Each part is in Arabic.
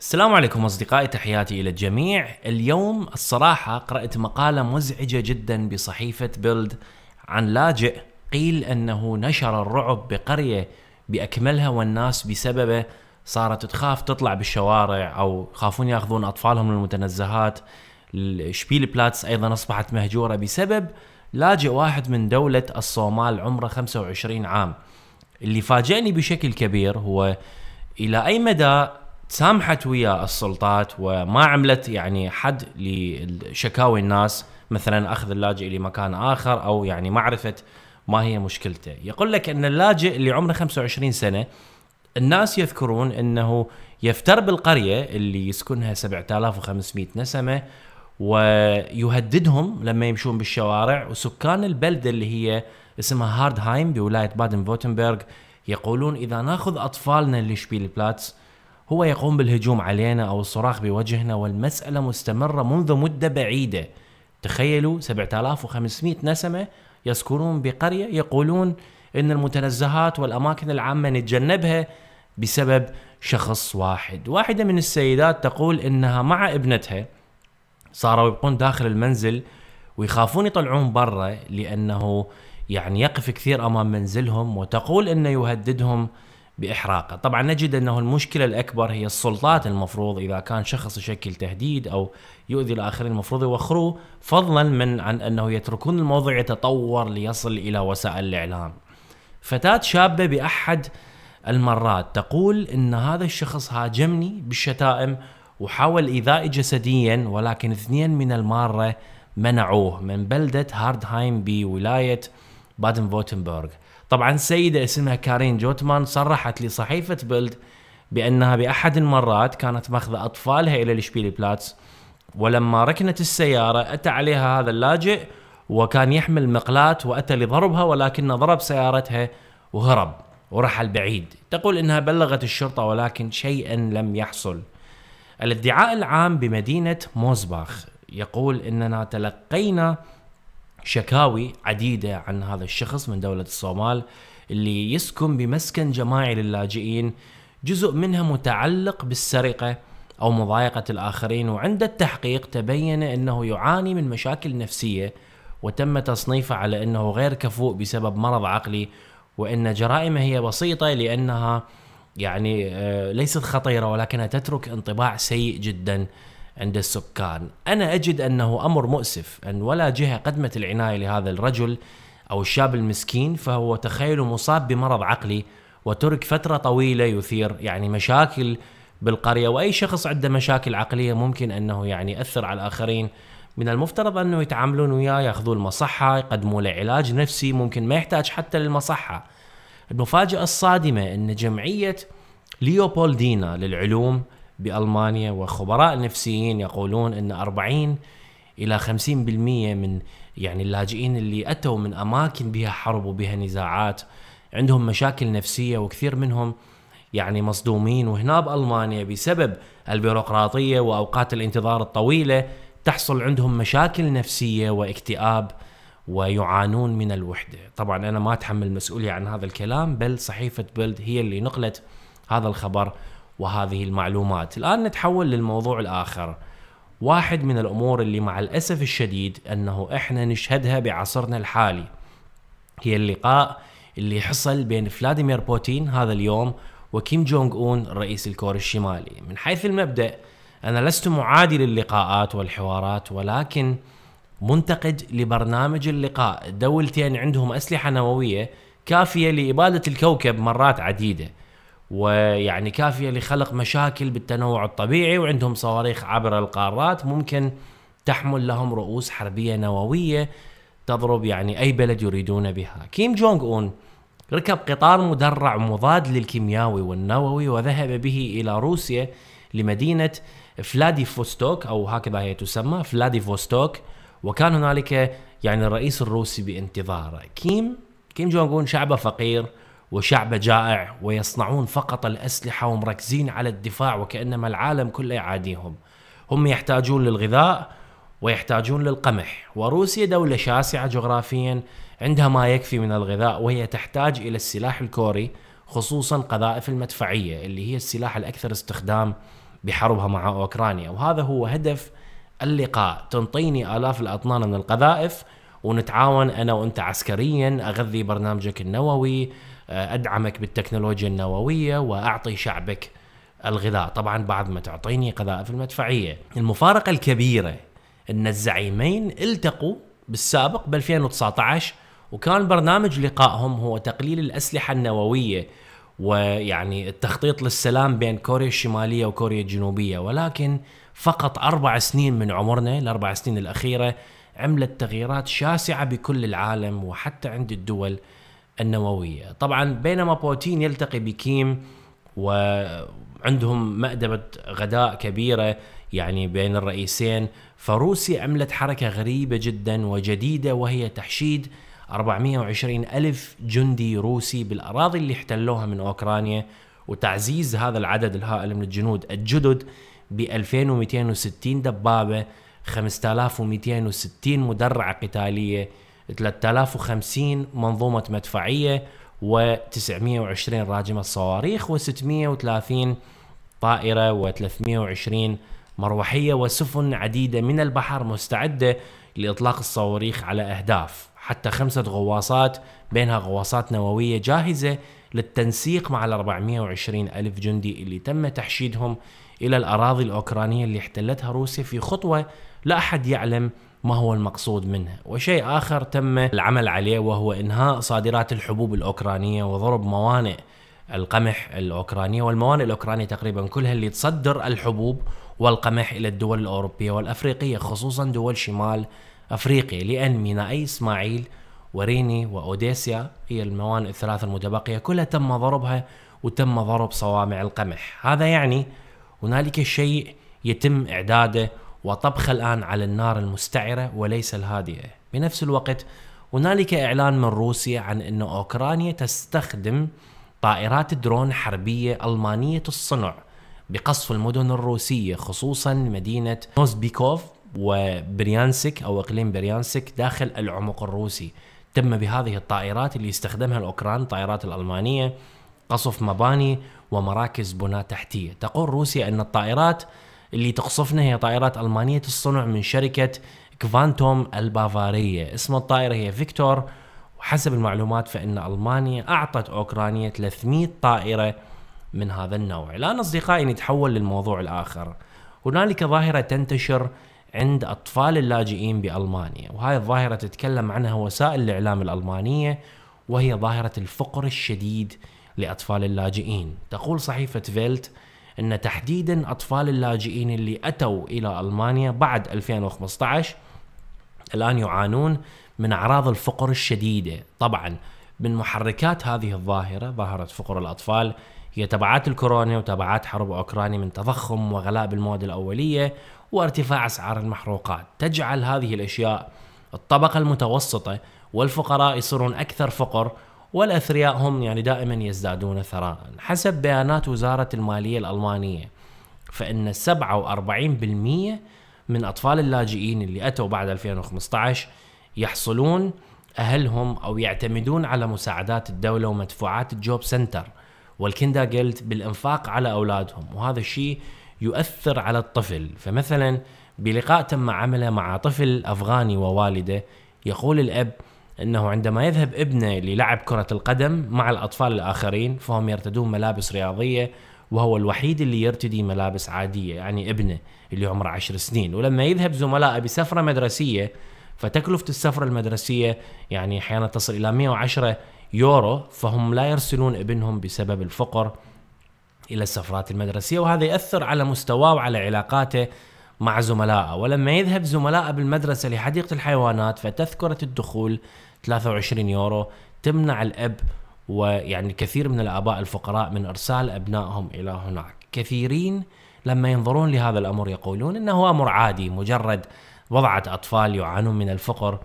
السلام عليكم اصدقائي تحياتي الى الجميع اليوم الصراحه قرات مقاله مزعجه جدا بصحيفه بيلد عن لاجئ قيل انه نشر الرعب بقريه باكملها والناس بسببه صارت تخاف تطلع بالشوارع او يخافون ياخذون اطفالهم للمتنزهات الشبيل بلاتس ايضا اصبحت مهجوره بسبب لاجئ واحد من دوله الصومال عمره 25 عام اللي فاجئني بشكل كبير هو الى اي مدى تسامحت ويا السلطات وما عملت يعني حد لشكاوي الناس مثلا اخذ اللاجئ لمكان اخر او يعني معرفه ما هي مشكلته يقول لك ان اللاجئ اللي عمره 25 سنه الناس يذكرون انه يفتر بالقريه اللي يسكنها 7500 نسمه ويهددهم لما يمشون بالشوارع وسكان البلده اللي هي اسمها هاردهايم بولايه بادن فوتنبرغ يقولون اذا ناخذ اطفالنا لشبيل بلاتس هو يقوم بالهجوم علينا أو الصراخ بوجهنا والمسألة مستمرة منذ مدة بعيدة تخيلوا 7500 نسمة يسكنون بقرية يقولون أن المتنزهات والأماكن العامة نتجنبها بسبب شخص واحد واحدة من السيدات تقول أنها مع ابنتها صاروا يبقون داخل المنزل ويخافون يطلعون برا لأنه يعني يقف كثير أمام منزلهم وتقول أنه يهددهم باحراقه، طبعا نجد انه المشكله الاكبر هي السلطات المفروض اذا كان شخص يشكل تهديد او يؤذي الاخرين المفروض يوخروه فضلا من عن انه يتركون الموضوع يتطور ليصل الى وسائل الاعلام. فتاه شابه باحد المرات تقول ان هذا الشخص هاجمني بالشتائم وحاول ايذائي جسديا ولكن اثنين من الماره منعوه من بلده هاردهايم بولايه بادن فوتنبرغ. طبعا سيدة اسمها كارين جوتمان صرحت لصحيفة بيلد بأنها بأحد المرات كانت ماخذة أطفالها إلى الشبيل بلاتس ولما ركنت السيارة أتى عليها هذا اللاجئ وكان يحمل مقلاة وأتى لضربها ولكنه ضرب سيارتها وهرب ورحل بعيد تقول إنها بلغت الشرطة ولكن شيئا لم يحصل الادعاء العام بمدينة موزباخ يقول إننا تلقينا شكاوي عديدة عن هذا الشخص من دولة الصومال اللي يسكن بمسكن جماعي للاجئين جزء منها متعلق بالسرقة أو مضايقة الآخرين وعند التحقيق تبين أنه يعاني من مشاكل نفسية وتم تصنيفه على أنه غير كفوء بسبب مرض عقلي وأن جرائمه هي بسيطة لأنها يعني آه، ليست خطيرة ولكنها تترك انطباع سيء جداً عند السكان أنا أجد أنه أمر مؤسف أن ولا جهة قدمت العناية لهذا الرجل أو الشاب المسكين فهو تخيل مصاب بمرض عقلي وترك فترة طويلة يثير يعني مشاكل بالقرية وأي شخص عنده مشاكل عقلية ممكن أنه يعني يأثر على الآخرين من المفترض أنه يتعاملون وياه يأخذوا المصحة يقدموا له علاج نفسي ممكن ما يحتاج حتى للمصحة المفاجأة الصادمة أن جمعية ليوبولدينا للعلوم بالمانيا وخبراء نفسيين يقولون ان 40 الى 50% من يعني اللاجئين اللي اتوا من اماكن بها حرب وبها نزاعات عندهم مشاكل نفسيه وكثير منهم يعني مصدومين وهنا بالمانيا بسبب البيروقراطيه واوقات الانتظار الطويله تحصل عندهم مشاكل نفسيه واكتئاب ويعانون من الوحده، طبعا انا ما اتحمل مسؤوليه عن هذا الكلام بل صحيفه بيلد هي اللي نقلت هذا الخبر وهذه المعلومات الآن نتحول للموضوع الآخر واحد من الأمور اللي مع الأسف الشديد أنه إحنا نشهدها بعصرنا الحالي هي اللقاء اللي حصل بين فلاديمير بوتين هذا اليوم وكيم جونغ اون رئيس الكوري الشمالي من حيث المبدأ أنا لست معادي للقاءات والحوارات ولكن منتقد لبرنامج اللقاء دولتين عندهم أسلحة نووية كافية لإبادة الكوكب مرات عديدة ويعني كافية لخلق مشاكل بالتنوع الطبيعي وعندهم صواريخ عبر القارات ممكن تحمل لهم رؤوس حربية نووية تضرب يعني أي بلد يريدون بها كيم جونغ أون ركب قطار مدرع مضاد للكيمياوي والنووي وذهب به إلى روسيا لمدينة فلاديفوستوك أو هكذا هي تسمى فلاديفوستوك وكان هنالك يعني الرئيس الروسي بانتظاره كيم كيم جونغ أون شعبه فقير وشعب جائع ويصنعون فقط الأسلحة ومركزين على الدفاع وكأنما العالم كله يعاديهم هم يحتاجون للغذاء ويحتاجون للقمح وروسيا دولة شاسعة جغرافيا عندها ما يكفي من الغذاء وهي تحتاج إلى السلاح الكوري خصوصا قذائف المدفعية اللي هي السلاح الأكثر استخدام بحربها مع أوكرانيا وهذا هو هدف اللقاء تنطيني آلاف الأطنان من القذائف ونتعاون أنا وأنت عسكريا أغذي برنامجك النووي آه، ادعمك بالتكنولوجيا النوويه واعطي شعبك الغذاء طبعا بعد ما تعطيني غذاء في المدفعيه المفارقه الكبيره ان الزعيمين التقوا بالسابق ب 2019 وكان برنامج لقائهم هو تقليل الاسلحه النوويه ويعني التخطيط للسلام بين كوريا الشماليه وكوريا الجنوبيه ولكن فقط اربع سنين من عمرنا الاربع سنين الاخيره عملت تغييرات شاسعه بكل العالم وحتى عند الدول النووية طبعا بينما بوتين يلتقي بكيم وعندهم مأدبة غداء كبيرة يعني بين الرئيسين فروسيا عملت حركة غريبة جدا وجديدة وهي تحشيد 420 ألف جندي روسي بالأراضي اللي احتلوها من أوكرانيا وتعزيز هذا العدد الهائل من الجنود الجدد ب 2260 دبابة 5260 مدرعة قتالية 3050 منظومة مدفعية و920 راجمة صواريخ و630 طائرة و320 مروحية وسفن عديدة من البحر مستعدة لإطلاق الصواريخ على أهداف حتى خمسة غواصات بينها غواصات نووية جاهزة للتنسيق مع ال 420 ألف جندي اللي تم تحشيدهم إلى الأراضي الأوكرانية اللي احتلتها روسيا في خطوة لا أحد يعلم ما هو المقصود منها وشيء آخر تم العمل عليه وهو إنهاء صادرات الحبوب الأوكرانية وضرب موانئ القمح الأوكرانية والموانئ الأوكرانية تقريبا كلها اللي تصدر الحبوب والقمح إلى الدول الأوروبية والأفريقية خصوصا دول شمال أفريقيا لأن ميناء إسماعيل وريني وأوديسيا هي الموانئ الثلاثة المتبقية كلها تم ضربها وتم ضرب صوامع القمح هذا يعني هنالك شيء يتم إعداده وطبخ الآن على النار المستعرة وليس الهادئة بنفس الوقت هنالك إعلان من روسيا عن أن أوكرانيا تستخدم طائرات درون حربية ألمانية الصنع بقصف المدن الروسية خصوصا مدينة نوزبيكوف وبريانسك أو إقليم بريانسك داخل العمق الروسي تم بهذه الطائرات اللي استخدمها الأوكران الطائرات الألمانية قصف مباني ومراكز بناء تحتية تقول روسيا أن الطائرات اللي تقصفنا هي طائرات ألمانية الصنع من شركة كفانتوم البافارية اسم الطائرة هي فيكتور وحسب المعلومات فإن ألمانيا أعطت أوكرانيا 300 طائرة من هذا النوع الآن أصدقائي نتحول للموضوع الآخر هنالك ظاهرة تنتشر عند أطفال اللاجئين بألمانيا وهاي الظاهرة تتكلم عنها وسائل الإعلام الألمانية وهي ظاهرة الفقر الشديد لأطفال اللاجئين تقول صحيفة فيلت ان تحديدا اطفال اللاجئين اللي اتوا الى المانيا بعد 2015 الان يعانون من اعراض الفقر الشديده طبعا من محركات هذه الظاهره ظاهره فقر الاطفال هي تبعات الكورونا وتبعات حرب اوكرانيا من تضخم وغلاء بالمواد الاوليه وارتفاع اسعار المحروقات تجعل هذه الاشياء الطبقه المتوسطه والفقراء يصيرون اكثر فقر والأثرياء هم يعني دائما يزدادون ثراء حسب بيانات وزارة المالية الألمانية فإن 47% من أطفال اللاجئين اللي أتوا بعد 2015 يحصلون أهلهم أو يعتمدون على مساعدات الدولة ومدفوعات الجوب سنتر والكندا قلت بالإنفاق على أولادهم وهذا الشيء يؤثر على الطفل فمثلا بلقاء تم عمله مع طفل أفغاني ووالده يقول الأب انه عندما يذهب ابنه للعب كره القدم مع الاطفال الاخرين فهم يرتدون ملابس رياضيه وهو الوحيد اللي يرتدي ملابس عاديه يعني ابنه اللي عمره عشر سنين ولما يذهب زملائه بسفره مدرسيه فتكلفه السفره المدرسيه يعني احيانا تصل الى 110 يورو فهم لا يرسلون ابنهم بسبب الفقر الى السفرات المدرسيه وهذا ياثر على مستواه وعلى علاقاته مع زملائه ولما يذهب زملائه بالمدرسه لحديقه الحيوانات فتذكره الدخول 23 يورو تمنع الاب ويعني كثير من الاباء الفقراء من ارسال ابنائهم الى هناك كثيرين لما ينظرون لهذا الامر يقولون انه امر عادي مجرد وضعه اطفال يعانون من الفقر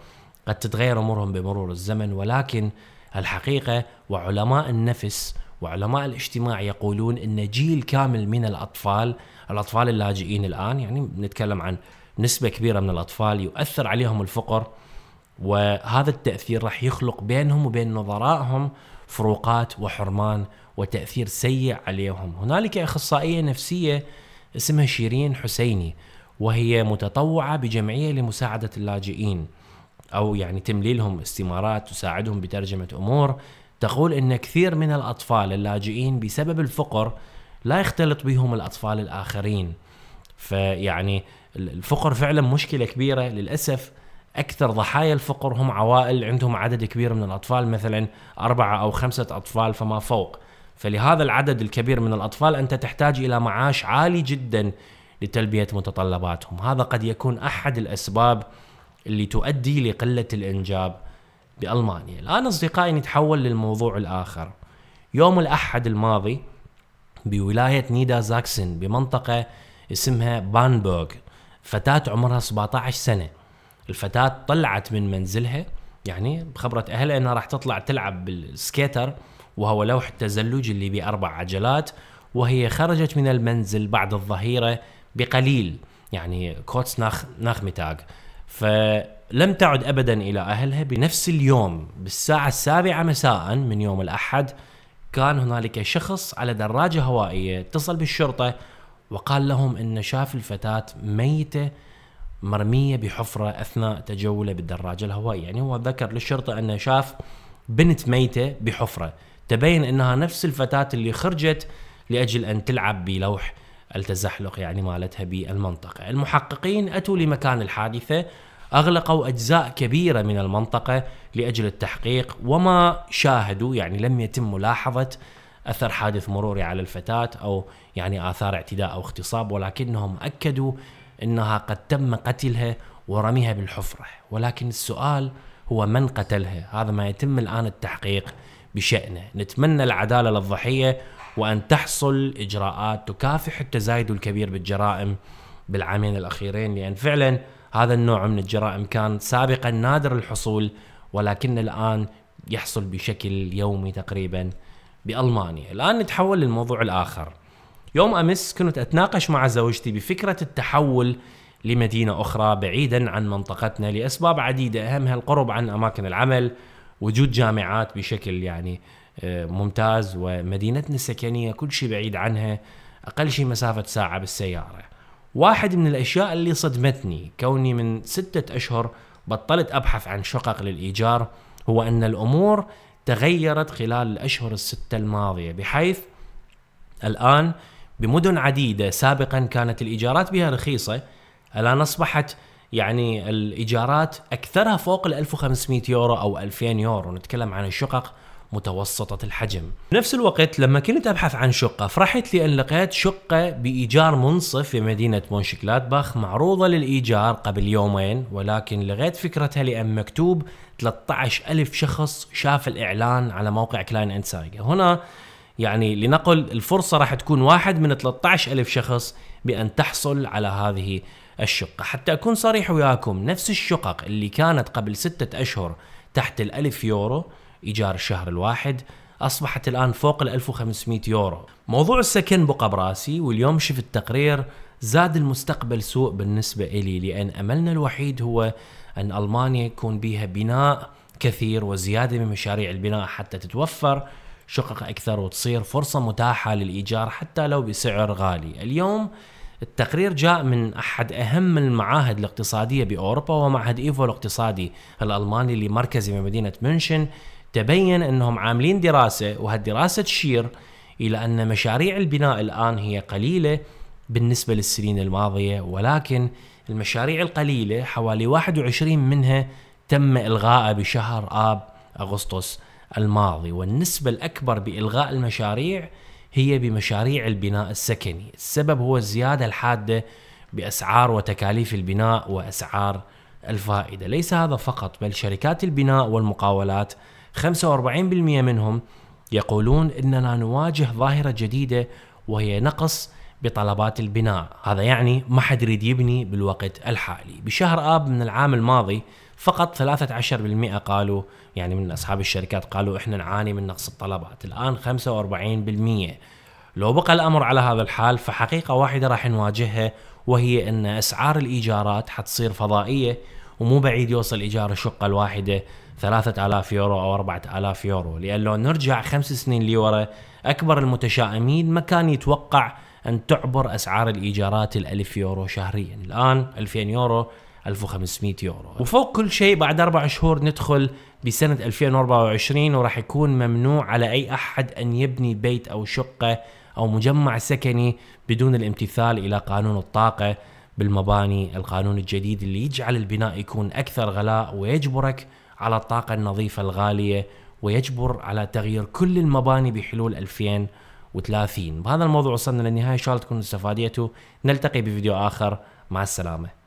قد تتغير امورهم بمرور الزمن ولكن الحقيقه وعلماء النفس وعلماء الاجتماع يقولون ان جيل كامل من الاطفال الاطفال اللاجئين الان يعني نتكلم عن نسبه كبيره من الاطفال يؤثر عليهم الفقر وهذا التأثير راح يخلق بينهم وبين نظرائهم فروقات وحرمان وتأثير سيء عليهم هنالك أخصائية نفسية اسمها شيرين حسيني وهي متطوعة بجمعية لمساعدة اللاجئين أو يعني تمليلهم استمارات تساعدهم بترجمة أمور تقول أن كثير من الأطفال اللاجئين بسبب الفقر لا يختلط بهم الأطفال الآخرين فيعني الفقر فعلا مشكلة كبيرة للأسف اكثر ضحايا الفقر هم عوائل عندهم عدد كبير من الاطفال مثلا اربعه او خمسه اطفال فما فوق فلهذا العدد الكبير من الاطفال انت تحتاج الى معاش عالي جدا لتلبيه متطلباتهم هذا قد يكون احد الاسباب اللي تؤدي لقله الانجاب بالمانيا الان اصدقائي نتحول للموضوع الاخر يوم الاحد الماضي بولايه نيدا زاكسن بمنطقه اسمها بانبورغ فتاه عمرها 17 سنه الفتاه طلعت من منزلها يعني بخبره اهلها انها راح تطلع تلعب بالسكيتر وهو لوح التزلج اللي بأربع عجلات وهي خرجت من المنزل بعد الظهيره بقليل يعني كوتس ناخ ناخمتاغ فلم تعد ابدا الى اهلها بنفس اليوم بالساعه السابعه مساء من يوم الاحد كان هنالك شخص على دراجه هوائيه اتصل بالشرطه وقال لهم انه شاف الفتاه ميته مرمية بحفرة أثناء تجوله بالدراجة الهوائية يعني هو ذكر للشرطة أنه شاف بنت ميتة بحفرة تبين أنها نفس الفتاة اللي خرجت لأجل أن تلعب بلوح التزحلق يعني مالتها بالمنطقة المحققين أتوا لمكان الحادثة أغلقوا أجزاء كبيرة من المنطقة لأجل التحقيق وما شاهدوا يعني لم يتم ملاحظة أثر حادث مروري على الفتاة أو يعني آثار اعتداء أو اغتصاب ولكنهم أكدوا انها قد تم قتلها ورميها بالحفره ولكن السؤال هو من قتلها هذا ما يتم الان التحقيق بشأنه نتمنى العدالة للضحية وأن تحصل إجراءات تكافح التزايد الكبير بالجرائم بالعامين الأخيرين لأن فعلا هذا النوع من الجرائم كان سابقا نادر الحصول ولكن الآن يحصل بشكل يومي تقريبا بألمانيا الآن نتحول للموضوع الآخر يوم امس كنت اتناقش مع زوجتي بفكره التحول لمدينه اخرى بعيدا عن منطقتنا لاسباب عديده اهمها القرب عن اماكن العمل وجود جامعات بشكل يعني آه، ممتاز ومدينتنا السكنيه كل شيء بعيد عنها اقل شيء مسافه ساعه بالسياره. واحد من الاشياء اللي صدمتني كوني من سته اشهر بطلت ابحث عن شقق للايجار هو ان الامور تغيرت خلال الاشهر السته الماضيه بحيث الان بمدن عديدة سابقا كانت الإيجارات بها رخيصة الآن أصبحت يعني الإيجارات أكثرها فوق ال 1500 يورو أو 2000 يورو نتكلم عن الشقق متوسطة الحجم بنفس الوقت لما كنت أبحث عن شقة فرحت لأن لقيت شقة بإيجار منصف في مدينة مونشكلاتباخ معروضة للإيجار قبل يومين ولكن لغيت فكرتها لأن مكتوب 13 ألف شخص شاف الإعلان على موقع كلاين أند هنا يعني لنقل الفرصة راح تكون واحد من 13 ألف شخص بأن تحصل على هذه الشقة حتى أكون صريح وياكم نفس الشقق اللي كانت قبل ستة أشهر تحت الألف يورو إيجار الشهر الواحد أصبحت الآن فوق ال 1500 يورو موضوع السكن بقى براسي واليوم شفت تقرير زاد المستقبل سوء بالنسبة إلي لأن أملنا الوحيد هو أن ألمانيا يكون بها بناء كثير وزيادة من مشاريع البناء حتى تتوفر شقق أكثر وتصير فرصة متاحة للإيجار حتى لو بسعر غالي اليوم التقرير جاء من أحد أهم المعاهد الاقتصادية بأوروبا ومعهد إيفو الاقتصادي الألماني اللي مركزي بمدينة منشن تبين أنهم عاملين دراسة وهالدراسة تشير إلى أن مشاريع البناء الآن هي قليلة بالنسبة للسنين الماضية ولكن المشاريع القليلة حوالي 21 منها تم إلغائها بشهر آب أغسطس الماضي والنسبة الأكبر بإلغاء المشاريع هي بمشاريع البناء السكني السبب هو الزيادة الحادة بأسعار وتكاليف البناء وأسعار الفائدة ليس هذا فقط بل شركات البناء والمقاولات 45% منهم يقولون أننا نواجه ظاهرة جديدة وهي نقص بطلبات البناء هذا يعني ما حد يريد يبني بالوقت الحالي بشهر آب من العام الماضي فقط 13% قالوا يعني من اصحاب الشركات قالوا احنا نعاني من نقص الطلبات الان 45% لو بقى الامر على هذا الحال فحقيقه واحده راح نواجهها وهي ان اسعار الايجارات حتصير فضائيه ومو بعيد يوصل ايجار الشقه الواحده 3000 يورو او 4000 يورو لان لو نرجع خمس سنين لورا اكبر المتشائمين ما كان يتوقع ان تعبر اسعار الايجارات ال 1000 يورو شهريا الان 2000 يورو 1500 يورو وفوق كل شيء بعد أربع شهور ندخل بسنة 2024 وراح يكون ممنوع على أي أحد أن يبني بيت أو شقة أو مجمع سكني بدون الامتثال إلى قانون الطاقة بالمباني القانون الجديد اللي يجعل البناء يكون أكثر غلاء ويجبرك على الطاقة النظيفة الغالية ويجبر على تغيير كل المباني بحلول 2030 بهذا الموضوع وصلنا للنهاية إن شاء الله تكونوا استفاديتوا نلتقي بفيديو آخر مع السلامة